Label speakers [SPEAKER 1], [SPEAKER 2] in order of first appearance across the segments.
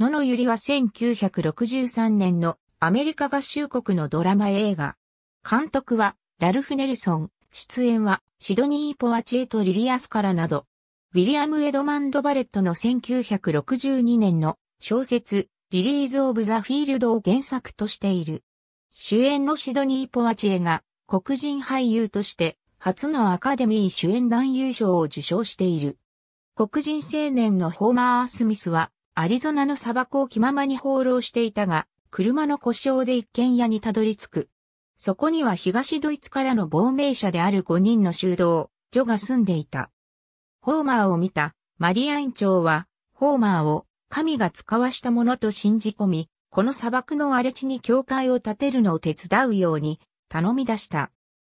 [SPEAKER 1] 野のゆりは1963年のアメリカ合衆国のドラマ映画。監督はラルフ・ネルソン、出演はシドニー・ポワチエとリリアスからなど、ウィリアム・エドマンド・バレットの1962年の小説、リリーズ・オブ・ザ・フィールドを原作としている。主演のシドニー・ポワチエが黒人俳優として初のアカデミー主演男優賞を受賞している。黒人青年のホーマー・スミスはアリゾナの砂漠を気ままに放浪していたが、車の故障で一軒家にたどり着く。そこには東ドイツからの亡命者である5人の修道、女が住んでいた。ホーマーを見た、マリアン長は、ホーマーを神が使わしたものと信じ込み、この砂漠の荒れ地に教会を建てるのを手伝うように頼み出した。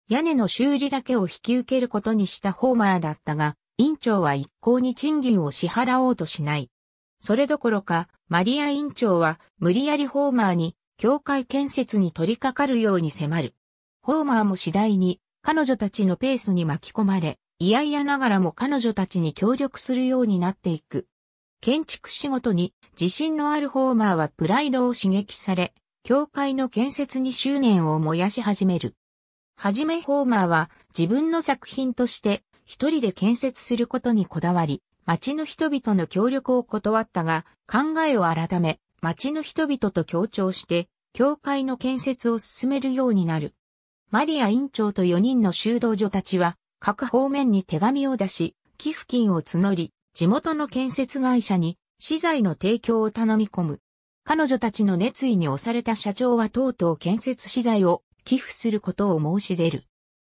[SPEAKER 1] 屋根の修理だけを引き受けることにしたホーマーだったが、院長は一向に賃金を支払おうとしない。それどころか、マリア委員長は無理やりホーマーに教会建設に取り掛かるように迫る。ホーマーも次第に彼女たちのペースに巻き込まれ、嫌々ながらも彼女たちに協力するようになっていく。建築仕事に自信のあるホーマーはプライドを刺激され、教会の建設に執念を燃やし始める。はじめホーマーは自分の作品として一人で建設することにこだわり、町の人々の協力を断ったが、考えを改め、町の人々と協調して、教会の建設を進めるようになる。マリア院長と4人の修道女たちは、各方面に手紙を出し、寄付金を募り、地元の建設会社に資材の提供を頼み込む。彼女たちの熱意に押された社長はとうとう建設資材を寄付することを申し出る。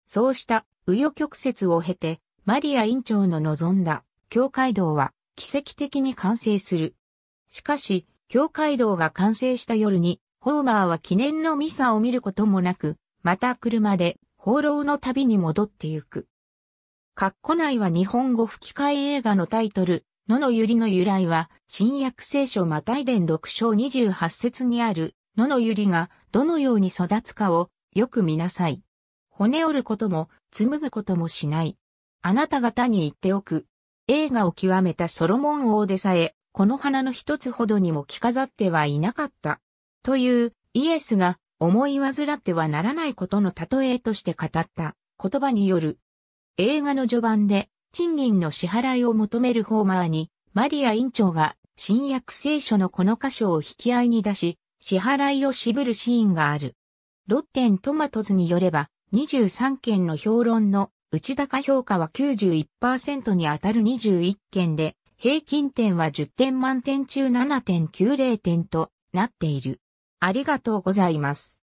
[SPEAKER 1] そうした紆余曲折を経て、マリア院長の望んだ教会堂は奇跡的に完成する。しかし、教会堂が完成した夜に、ホーマーは記念のミサを見ることもなく、また車で放浪の旅に戻ってゆく。括弧内は日本語吹き替え映画のタイトル、野のゆりの由来は、新約聖書マタイ伝6章28節にある、野のゆりがどのように育つかをよく見なさい。骨折ることも、紡ぐこともしない。あなた方に言っておく。映画を極めたソロモン王でさえ、この花の一つほどにも着飾ってはいなかった。というイエスが思い患ってはならないことの例えとして語った言葉による。映画の序盤で賃金の支払いを求めるホーマーにマリア委員長が新約聖書のこの箇所を引き合いに出し、支払いを渋るシーンがある。ロッテントマトズによれば、23件の評論の内高評価は91%に当たる21件で、平均点は10点満点中7.90点となっている。ありがとうございます。